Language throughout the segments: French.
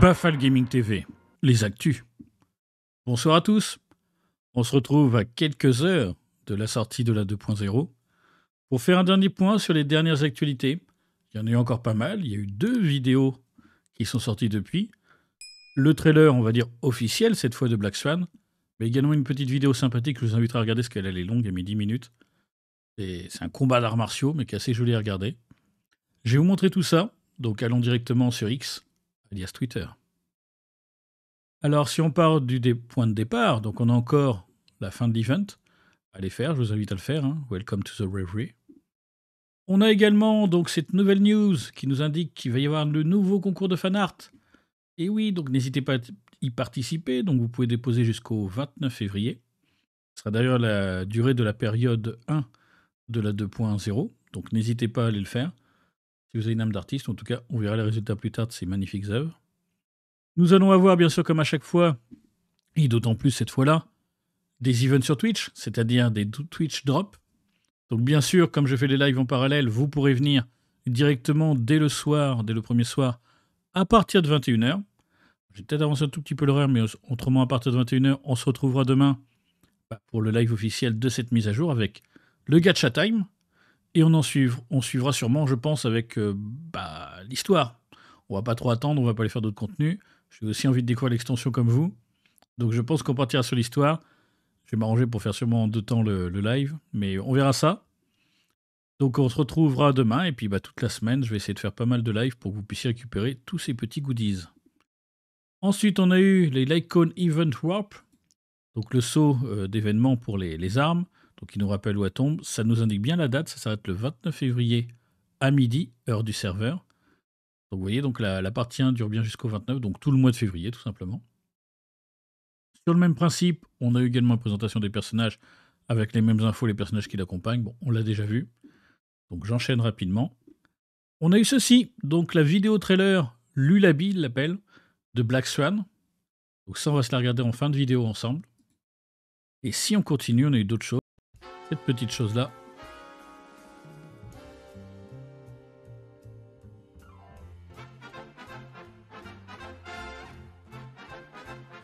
Bafal Gaming TV, les actus. Bonsoir à tous. On se retrouve à quelques heures de la sortie de la 2.0 pour faire un dernier point sur les dernières actualités. Il y en a eu encore pas mal. Il y a eu deux vidéos qui sont sorties depuis. Le trailer, on va dire officiel cette fois de Black Swan, mais également une petite vidéo sympathique. Je vous invite à regarder parce qu'elle est longue, elle met 10 minutes, c'est un combat d'arts martiaux, mais qui est assez joli à regarder. Je vais vous montrer tout ça, donc allons directement sur X, alias Twitter. Alors, si on part du point de départ, donc on a encore la fin de l'event. Allez faire, je vous invite à le faire. Hein. Welcome to the Reverie. On a également donc cette nouvelle news qui nous indique qu'il va y avoir le nouveau concours de fan art. Et oui, donc n'hésitez pas à y participer. Donc vous pouvez déposer jusqu'au 29 février. Ce sera d'ailleurs la durée de la période 1 de la 2.0. Donc n'hésitez pas à aller le faire. Si vous avez une âme d'artiste, en tout cas, on verra les résultats plus tard de ces magnifiques œuvres. Nous allons avoir, bien sûr, comme à chaque fois, et d'autant plus cette fois-là, des events sur Twitch, c'est-à-dire des Twitch drops. Donc bien sûr, comme je fais les lives en parallèle, vous pourrez venir directement dès le soir, dès le premier soir, à partir de 21h. J'ai peut-être avancé un tout petit peu l'horaire, mais autrement, à partir de 21h, on se retrouvera demain bah, pour le live officiel de cette mise à jour avec le Gacha Time, et on en suivra, on suivra sûrement, je pense, avec euh, bah, l'histoire. On va pas trop attendre, on va pas aller faire d'autres contenus. J'ai aussi envie de découvrir l'extension comme vous. Donc je pense qu'on partira sur l'histoire. Je vais m'arranger pour faire sûrement en deux temps le, live, mais on verra ça. Donc on se retrouvera demain, et puis bah, toute la semaine, je vais essayer de faire pas mal de live pour que vous puissiez récupérer tous ces petits goodies. Ensuite, on a eu les Lycon Event Warp, donc le saut euh, d'événements pour les armes. Donc il nous rappelle où elle tombe. Ça nous indique bien la date. Ça s'arrête le 29 février à midi, heure du serveur. Donc vous voyez, donc la, partie 1 dure bien jusqu'au 29, donc tout le mois de février tout simplement. Sur le même principe, on a également une présentation des personnages avec les mêmes infos, les personnages qui l'accompagnent. Bon, on l'a déjà vu. Donc j'enchaîne rapidement. On a eu ceci, donc la vidéo trailer Lulabi l'appelle, de Black Swan. Donc ça, on va se la regarder en fin de vidéo ensemble. Et si on continue, on a eu d'autres choses. Cette petite chose-là.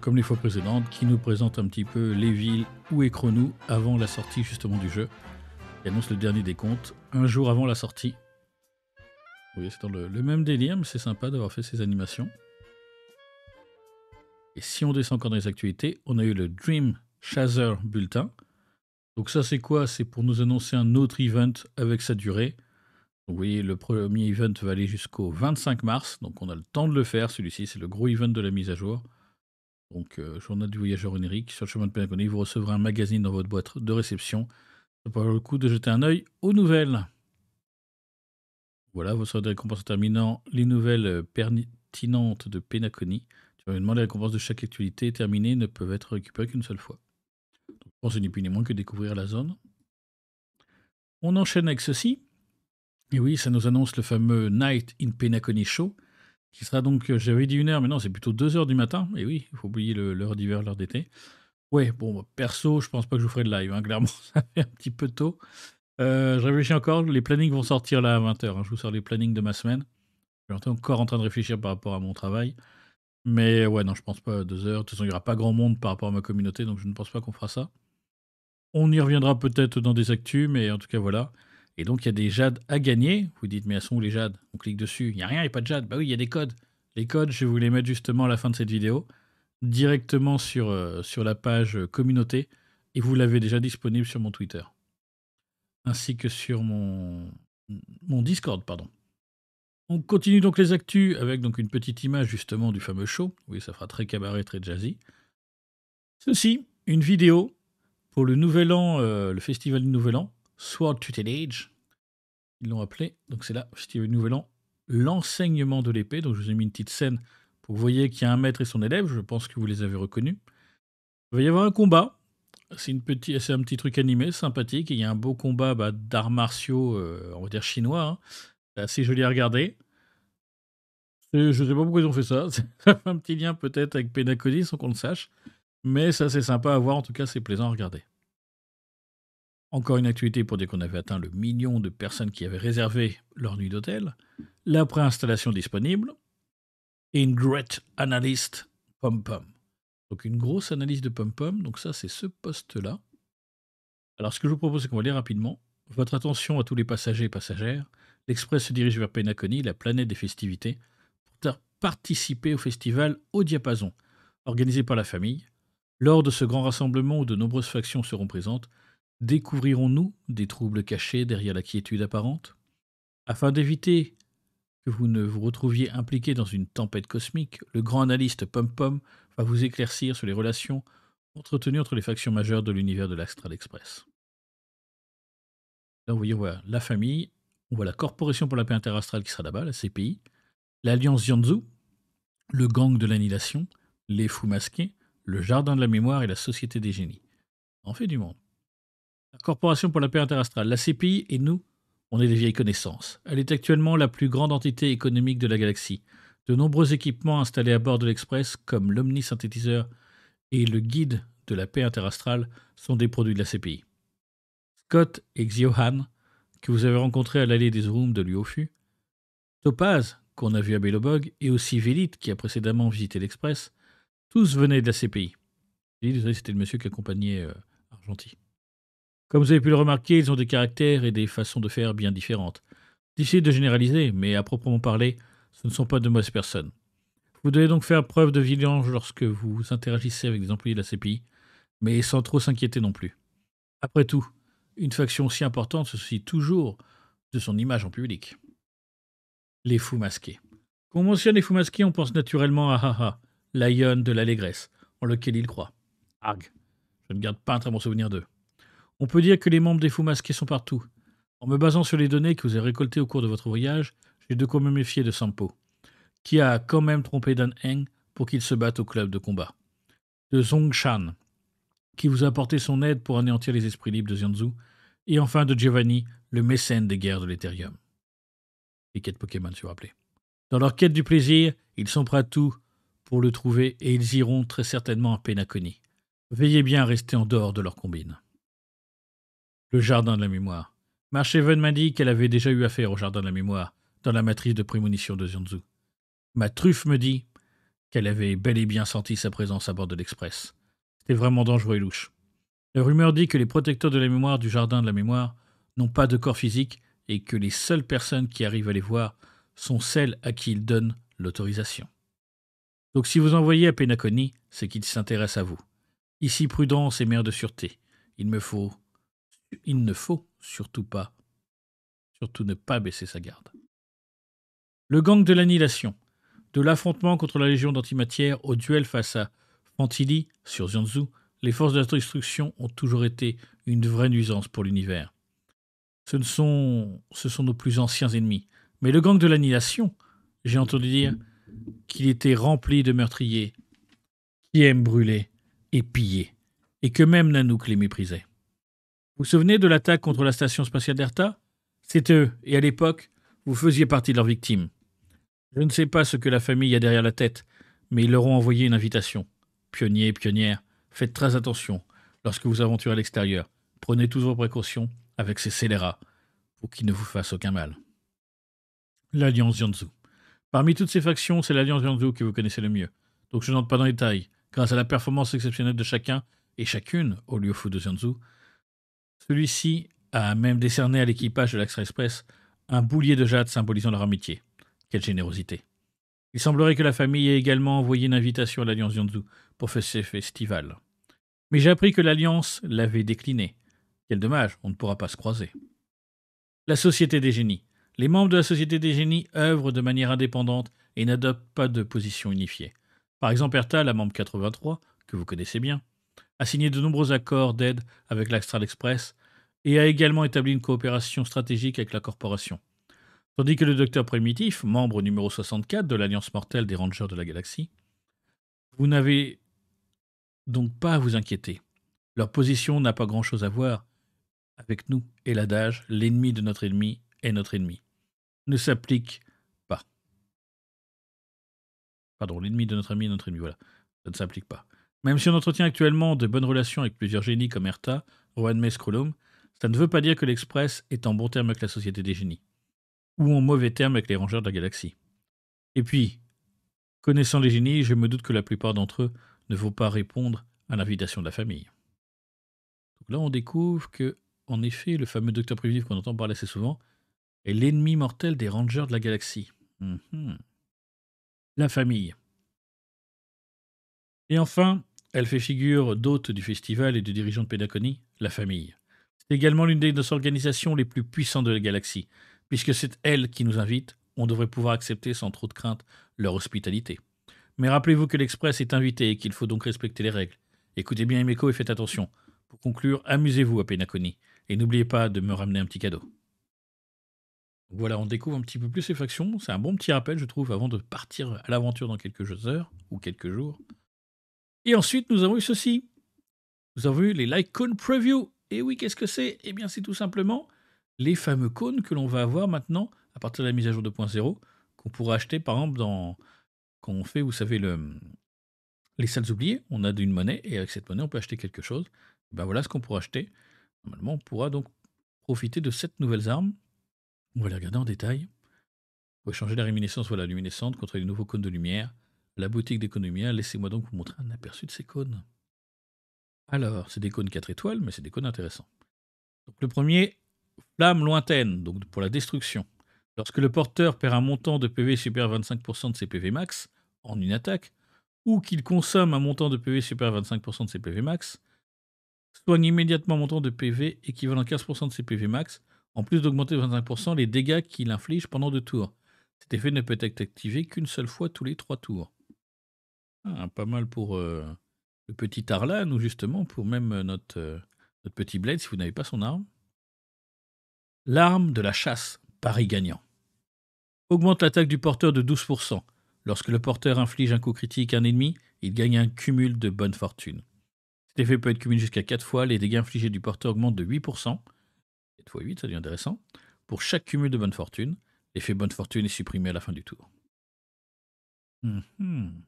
Comme les fois précédentes, qui nous présente un petit peu les villes où est Chrono avant la sortie justement du jeu. Il annonce le dernier décompte un jour avant la sortie. Oui, c'est dans le, le même délire, mais c'est sympa d'avoir fait ces animations. Et si on descend encore dans les actualités, on a eu le Dream Chaser Bulletin, donc ça, c'est quoi C'est pour nous annoncer un autre event avec sa durée. vous voyez, le premier event va aller jusqu'au 25 mars, donc on a le temps de le faire. Celui-ci, c'est le gros event de la mise à jour. Donc, euh, journal du voyageur onirique, sur le chemin de Pénaconie, vous recevrez un magazine dans votre boîte de réception. Ça pas le coup de jeter un œil aux nouvelles. Voilà, vous serez des récompenses terminant les nouvelles euh, pertinentes de Pénaconie. Tu vas demander les récompenses de chaque actualité terminée ne peuvent être récupérées qu'une seule fois. Bon, ce n'est plus ni moins que découvrir la zone. On enchaîne avec ceci. Et oui, ça nous annonce le fameux Night in Penacone Show, qui sera donc, euh, j'avais dit une heure, mais non, c'est plutôt deux heures du matin. Et oui, il faut oublier l'heure d'hiver, l'heure d'été. Ouais, bon, bah, perso, je pense pas que je vous ferai de live, hein, clairement, ça fait un petit peu tôt. Euh, je réfléchis encore, les plannings vont sortir là à 20h. Hein. Je vous sors les plannings de ma semaine. Je suis encore en train de réfléchir par rapport à mon travail. Mais ouais, non, je pense pas à deux heures. De toute façon, il n'y aura pas grand monde par rapport à ma communauté, donc je ne pense pas qu'on fera ça. On y reviendra peut-être dans des actus, mais en tout cas voilà. Et donc il y a des jades à gagner. Vous dites, mais elles sont où les jades On clique dessus. Il n'y a rien, il n'y a pas de jade. Bah oui, il y a des codes. Les codes, je vais vous les mettre justement à la fin de cette vidéo, directement sur, euh, sur la page communauté. Et vous l'avez déjà disponible sur mon Twitter. Ainsi que sur mon, mon Discord, pardon. On continue donc les actus avec donc une petite image justement du fameux show. Oui, ça fera très cabaret, très jazzy. Ceci, une vidéo pour le Nouvel An, euh, le festival du Nouvel An, Sword Tutelage, ils l'ont appelé. Donc c'est là, festival du Nouvel An, l'enseignement de l'épée. Donc je vous ai mis une petite scène pour que vous voyez qu'il y a un maître et son élève. Je pense que vous les avez reconnus. Il va y avoir un combat. C'est une petite, c'est un petit truc animé, sympathique. Et il y a un beau combat bah, d'arts martiaux, euh, on va dire chinois. Hein. C'est assez joli à regarder. je ne sais pas pourquoi ils ont fait ça. Ça fait un petit lien peut-être avec Penacony, sans qu'on le sache. Mais ça, c'est sympa à voir. En tout cas, c'est plaisant à regarder. Encore une actualité pour dire qu'on avait atteint le million de personnes qui avaient réservé leur nuit d'hôtel. La préinstallation disponible. Et une Great Analyst Pom-Pom. Donc, une grosse analyse de Pom-Pom. Donc, ça, c'est ce poste-là. Alors, ce que je vous propose, c'est qu'on va aller rapidement. Votre attention à tous les passagers et passagères. L'Express se dirige vers Penaconi, la planète des festivités, pour participer au festival Au Diapason, organisé par la famille. Lors de ce grand rassemblement où de nombreuses factions seront présentes, découvrirons-nous des troubles cachés derrière la quiétude apparente Afin d'éviter que vous ne vous retrouviez impliqué dans une tempête cosmique, le grand analyste Pom Pom va vous éclaircir sur les relations entretenues entre les factions majeures de l'univers de l'Astral Express. Là, vous voyez, la famille, on voit la Corporation pour la paix interastrale qui sera là-bas, la CPI, l'Alliance Yanzu, le gang de l'annihilation, les fous masqués, le Jardin de la mémoire et la Société des génies. En fait du monde. La Corporation pour la paix interastrale, la CPI et nous, on est des vieilles connaissances. Elle est actuellement la plus grande entité économique de la galaxie. De nombreux équipements installés à bord de l'Express, comme l'Omni-synthétiseur et le Guide de la paix interastrale, sont des produits de la CPI. Scott et Xiohan, que vous avez rencontrés à l'allée des Rooms de l'UOFU, Topaz, qu'on a vu à Belobog, et aussi Vélite, qui a précédemment visité l'Express, tous venaient de la CPI. C'était le monsieur qui accompagnait euh, Argenti. Comme vous avez pu le remarquer, ils ont des caractères et des façons de faire bien différentes. Difficile de généraliser, mais à proprement parler, ce ne sont pas de mauvaises personnes. Vous devez donc faire preuve de vigilance lorsque vous interagissez avec des employés de la CPI, mais sans trop s'inquiéter non plus. Après tout, une faction si importante se soucie toujours de son image en public. Les fous masqués. Quand on mentionne les fous masqués, on pense naturellement à Haha, Lion de l'Allégresse, en lequel il croit. Arg. Je ne garde pas un très bon souvenir d'eux. On peut dire que les membres des fous masqués sont partout. En me basant sur les données que vous avez récoltées au cours de votre voyage, j'ai de quoi me méfier de Sampo, qui a quand même trompé Dan Heng pour qu'il se batte au club de combat. De Zong qui vous a apporté son aide pour anéantir les esprits libres de Zianzu. et enfin de Giovanni, le mécène des guerres de l'Ethereum. Les quêtes Pokémon, se vous Dans leur quête du plaisir, ils sont prêts à tout pour le trouver et ils iront très certainement à Pénaconie. Veillez bien à rester en dehors de leur combine. Le jardin de la mémoire. Marcheven m'a dit qu'elle avait déjà eu affaire au jardin de la mémoire, dans la matrice de prémonition de Zionzu. Ma truffe me dit qu'elle avait bel et bien senti sa présence à bord de l'Express. C'était vraiment dangereux et louche. La rumeur dit que les protecteurs de la mémoire du jardin de la mémoire n'ont pas de corps physique et que les seules personnes qui arrivent à les voir sont celles à qui ils donnent l'autorisation. Donc si vous envoyez à Pénaconie, c'est qu'il s'intéresse à vous. Ici prudence et mère de sûreté. Il me faut... Il ne faut surtout pas... Surtout ne pas baisser sa garde. Le gang de l'annihilation. De l'affrontement contre la Légion d'antimatière au duel face à Fantilly sur Zionzu, les forces de la destruction ont toujours été une vraie nuisance pour l'univers. Ce, ne sont, ce sont nos plus anciens ennemis. Mais le gang de l'annihilation, j'ai entendu dire, qu'il était rempli de meurtriers qui aiment brûler et piller, et que même Nanook les méprisait. Vous vous souvenez de l'attaque contre la station spatiale d'Erta C'est eux, et à l'époque, vous faisiez partie de leurs victimes. Je ne sais pas ce que la famille a derrière la tête, mais ils leur ont envoyé une invitation. Pionniers et pionnières, faites très attention lorsque vous aventurez à l'extérieur. Prenez toutes vos précautions avec ces scélérats pour qu'ils ne vous fassent aucun mal. L'Alliance Yanzhou. Parmi toutes ces factions, c'est l'Alliance Yanzhou que vous connaissez le mieux, donc je n'entre pas dans les détails. Grâce à la performance exceptionnelle de chacun et chacune au lieu fou de Yanzhou, celui-ci a même décerné à l'équipage de l'Axe Express un boulier de jade symbolisant leur amitié. Quelle générosité. Il semblerait que la famille ait également envoyé une invitation à l'Alliance Yonzu pour faire ce festival. Mais j'ai appris que l'Alliance l'avait décliné. Quel dommage, on ne pourra pas se croiser. La Société des Génies. Les membres de la Société des Génies œuvrent de manière indépendante et n'adoptent pas de position unifiée. Par exemple, Erta, la membre 83, que vous connaissez bien, a signé de nombreux accords d'aide avec l'Astral Express et a également établi une coopération stratégique avec la corporation. Tandis que le Docteur Primitif, membre numéro 64 de l'Alliance Mortelle des Rangers de la Galaxie, vous n'avez donc pas à vous inquiéter. Leur position n'a pas grand-chose à voir avec nous et l'adage l'ennemi de notre ennemi est notre ennemi ne s'applique pas. Pardon, l'ennemi de notre ami est notre ennemi, voilà. Ça ne s'applique pas. Même si on entretient actuellement de bonnes relations avec plusieurs génies comme Erta, Rohan Meskrolom, ça ne veut pas dire que l'Express est en bon terme avec la Société des Génies, ou en mauvais terme avec les rangeurs de la Galaxie. Et puis, connaissant les génies, je me doute que la plupart d'entre eux ne vont pas répondre à l'invitation de la famille. Donc là, on découvre que, en effet, le fameux docteur primitif qu'on entend parler assez souvent, est l'ennemi mortel des Rangers de la galaxie. Mhm. La famille. Et enfin, elle fait figure d'hôte du festival et du dirigeant de Pédaconie, la famille. C'est également l'une des organisations les plus puissantes de la galaxie. Puisque c'est elle qui nous invite, on devrait pouvoir accepter sans trop de crainte leur hospitalité. Mais rappelez-vous que l'Express est invité et qu'il faut donc respecter les règles. Écoutez bien Emeko et faites attention. Pour conclure, amusez-vous à Pénaconie. Et n'oubliez pas de me ramener un petit cadeau. Voilà, on découvre un petit peu plus ces factions. C'est un bon petit rappel, je trouve, avant de partir à l'aventure dans quelques heures ou quelques jours. Et ensuite, nous avons eu ceci. Nous avons eu les Like Cone Preview. Et oui, qu'est-ce que c'est Eh bien, c'est tout simplement les fameux cônes que l'on va avoir maintenant à partir de la mise à jour 2.0 qu'on pourra acheter par exemple dans quand on fait, vous savez, le, les salles oubliées. On a une monnaie et avec cette monnaie, on peut acheter quelque chose. ben voilà ce qu'on pourra acheter. Normalement, on pourra donc profiter de cette nouvelle arme on va les regarder en détail. On va changer la réminiscence, voilà, luminescente contre les nouveaux cônes de lumière. La boutique d'économie, laissez-moi donc vous montrer un aperçu de ces cônes. Alors, c'est des cônes 4 étoiles, mais c'est des cônes intéressants. Donc, le premier, flamme lointaine, donc pour la destruction. Lorsque le porteur perd un montant de PV supérieur à 25% de ses PV max en une attaque, ou qu'il consomme un montant de PV super à 25% de ses PV max, soigne immédiatement un montant de PV équivalent à 15% de ses PV max en plus d'augmenter de 25% les dégâts qu'il inflige pendant deux tours. Cet effet ne peut être activé qu'une seule fois tous les trois tours. Ah, pas mal pour euh, le petit Arlan ou justement pour même euh, notre, euh, notre petit Blade si vous n'avez pas son arme. L'arme de la chasse, pari gagnant. Augmente l'attaque du porteur de 12%. Lorsque le porteur inflige un coup critique à un ennemi, il gagne un cumul de bonne fortune. Cet effet peut être cumulé jusqu'à 4 fois, les dégâts infligés du porteur augmentent de 8%, fois 8, ça devient intéressant. Pour chaque cumul de bonne fortune, l'effet bonne fortune est supprimé à la fin du tour. hum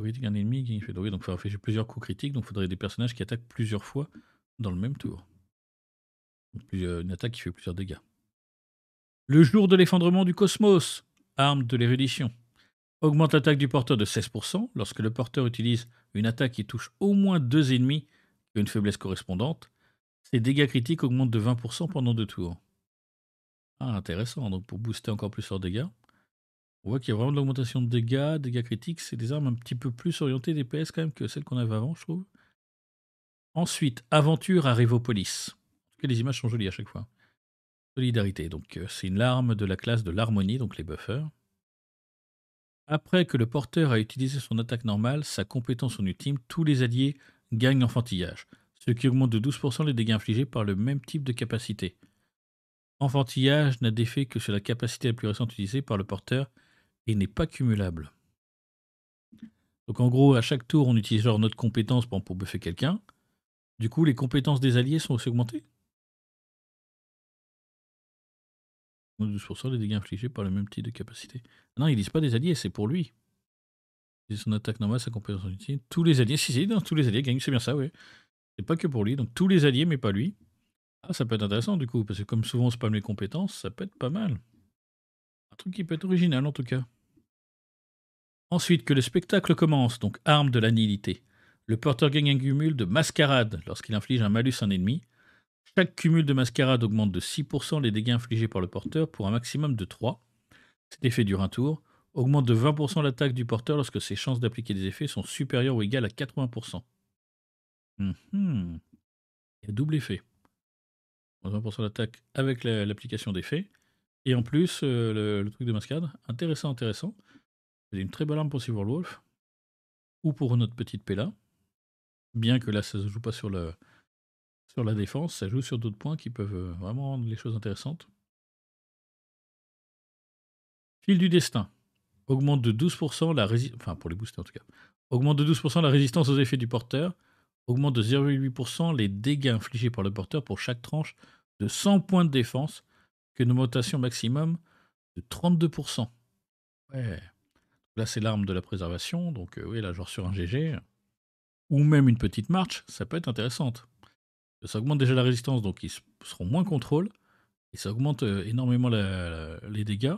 critique un ennemi qui fait donc il faut plusieurs coups critiques, donc il faudrait des personnages qui attaquent plusieurs fois dans le même tour. Euh, une attaque qui fait plusieurs dégâts. Le jour de l'effondrement du cosmos, arme de l'érudition. Augmente l'attaque du porteur de 16% lorsque le porteur utilise une attaque qui touche au moins deux ennemis une faiblesse correspondante, ses dégâts critiques augmentent de 20% pendant deux tours. Ah, intéressant. Donc pour booster encore plus leurs dégâts, on voit qu'il y a vraiment de l'augmentation de dégâts, dégâts critiques. C'est des armes un petit peu plus orientées DPS quand même que celles qu'on avait avant, je trouve. Ensuite, aventure à Rivopolis. police que les images sont jolies à chaque fois. Solidarité. Donc euh, c'est une larme de la classe de l'harmonie, donc les buffers. Après que le porteur a utilisé son attaque normale, sa compétence en ultime, tous les alliés gagne enfantillage, ce qui augmente de 12% les dégâts infligés par le même type de capacité. Enfantillage n'a d'effet que sur la capacité la plus récente utilisée par le porteur et n'est pas cumulable. Donc en gros, à chaque tour, on utilise genre notre compétence pour, buffer quelqu'un. Du coup, les compétences des alliés sont aussi augmentées 12% les dégâts infligés par le même type de capacité. Ah non, ils disent pas des alliés, c'est pour lui son attaque normale, sa compétence utile. Tous les alliés, si, si, tous les alliés gagnent, c'est bien ça, oui. C'est pas que pour lui, donc tous les alliés, mais pas lui. Ah, ça peut être intéressant du coup, parce que comme souvent on spam les compétences, ça peut être pas mal. Un truc qui peut être original en tout cas. Ensuite, que le spectacle commence, donc arme de la Le porteur gagne un cumul de mascarade lorsqu'il inflige un malus à un ennemi. Chaque cumul de mascarade augmente de 6% les dégâts infligés par le porteur pour un maximum de 3. Cet effet dure un tour augmente de 20% l'attaque du porteur lorsque ses chances d'appliquer des effets sont supérieures ou égales à 80%. Mhm. Il y a double effet. 20% d'attaque avec l'application d'effets. Et en plus, euh, le, truc de mascade. Intéressant, intéressant. C'est une très bonne arme pour wolf. Ou pour notre petite Pella. Bien que là, ça se joue pas sur, le, sur la défense. Ça joue sur d'autres points qui peuvent euh, vraiment rendre les choses intéressantes. Fil du destin augmente de 12% la résistance, pour les en tout cas, augmente de 12% la résistance aux effets du porteur, augmente de 0,8% les dégâts infligés par le porteur pour chaque tranche de 100 points de défense, que une augmentation maximum de 32%. Ouais. Là, c'est l'arme de la préservation, donc euh, oui, là, genre sur un GG, ou même une petite marche, ça peut être intéressante. Ça augmente déjà la résistance, donc ils seront moins contrôles. et ça augmente euh, énormément les dégâts.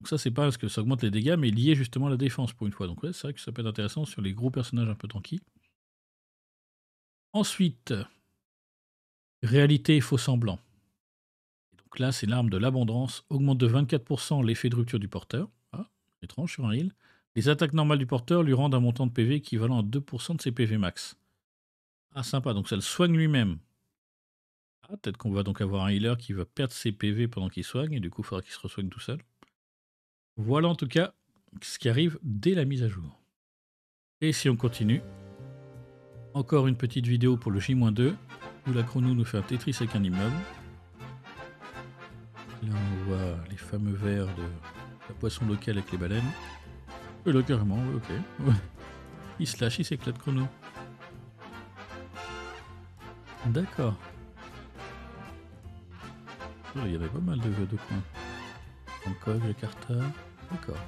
Donc ça, c'est pas parce que ça augmente les dégâts, mais lié justement à la défense pour une fois. Donc ouais, c'est vrai que ça peut être intéressant sur les gros personnages un peu tanky. Ensuite, réalité et faux semblant. Donc là, c'est l'arme de l'abondance. Augmente de 24% l'effet de rupture du porteur. Ah, étrange sur un heal. Les attaques normales du porteur lui rendent un montant de PV équivalent à 2% de ses PV max. Ah, sympa. Donc ça le soigne lui-même. Ah, peut-être qu'on va donc avoir un healer qui va perdre ses PV pendant qu'il soigne, et du coup, il faudra qu'il se re-soigne tout seul. Voilà en tout cas ce qui arrive dès la mise à jour. Et si on continue, encore une petite vidéo pour le J-2, où la chrono nous fait un Tetris avec un immeuble. Là on voit les fameux verres de la poisson locale avec les baleines. Et euh, là carrément, ok. il se lâche, il s'éclate chrono. D'accord. Oh, il y avait pas mal de, de coin. Encore, le cartage. D'accord.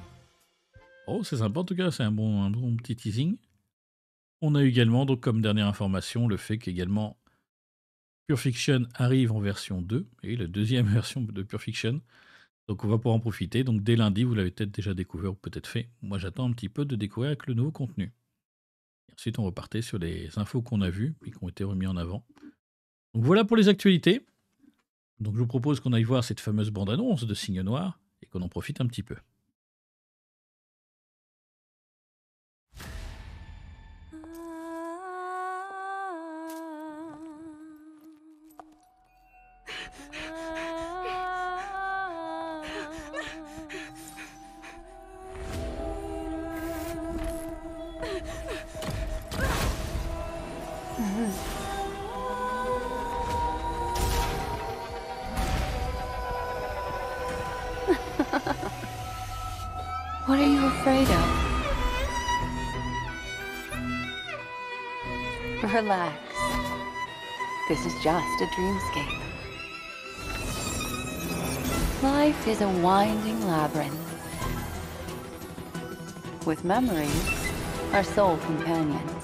Oh, c'est sympa en tout cas, c'est un bon, petit teasing. On a également, donc, comme dernière information, le fait qu'également Pure Fiction arrive en version 2, et la deuxième version de Pure Fiction. Donc on va pouvoir en profiter. Donc dès lundi, vous l'avez peut-être déjà découvert ou peut-être fait. Moi j'attends un petit peu de découvrir avec le nouveau contenu. ensuite on repartait sur les infos qu'on a vues et qui ont été remis en avant. Donc voilà pour les actualités. Donc je vous propose qu'on aille voir cette fameuse bande-annonce de Signe Noir et qu'on en profite un petit peu. Mm-hmm. what are you afraid of? Relax. This is just a dreamscape. Life is a winding labyrinth. With memories, our sole companions.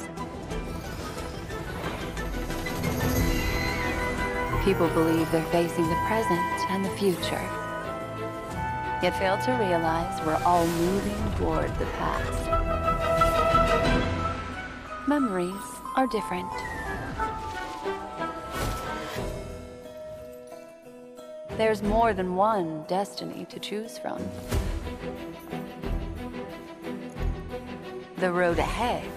people believe they're facing the present and the future, yet fail to realize we're all moving toward the past. Memories are different. There's more than one destiny to choose from. The road ahead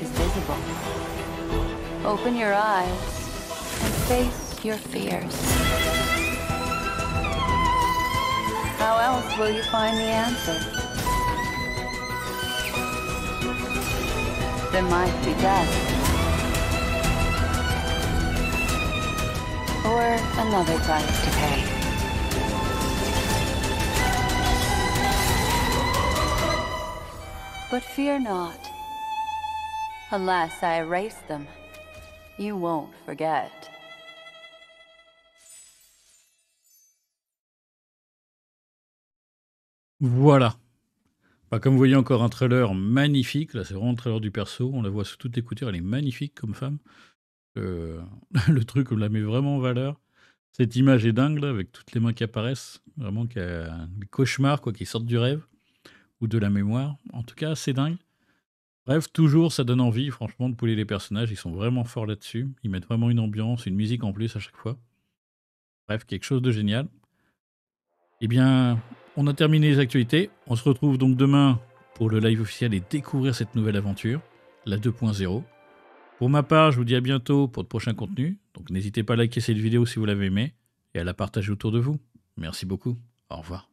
is visible. Open your eyes and face your fears. How else will you find the answer? There might be death. Or another price to pay. But fear not. Unless I erase them, you won't forget. Voilà. Bah, comme vous voyez, encore un trailer magnifique. Là, c'est vraiment le trailer du perso. On la voit sous toutes les coutures. Elle est magnifique comme femme. Euh, le truc, on la met vraiment en valeur. Cette image est dingue, avec toutes les mains qui apparaissent. Vraiment, qui a des cauchemars, quoi, qui sortent du rêve ou de la mémoire. En tout cas, c'est dingue. Bref, toujours, ça donne envie, franchement, de pouler les personnages. Ils sont vraiment forts là-dessus. Ils mettent vraiment une ambiance, une musique en plus à chaque fois. Bref, quelque chose de génial. Eh bien, on a terminé les actualités. On se retrouve donc demain pour le live officiel et découvrir cette nouvelle aventure, la 2.0. Pour ma part, je vous dis à bientôt pour de prochains contenus. Donc n'hésitez pas à liker cette vidéo si vous l'avez aimée et à la partager autour de vous. Merci beaucoup. Au revoir.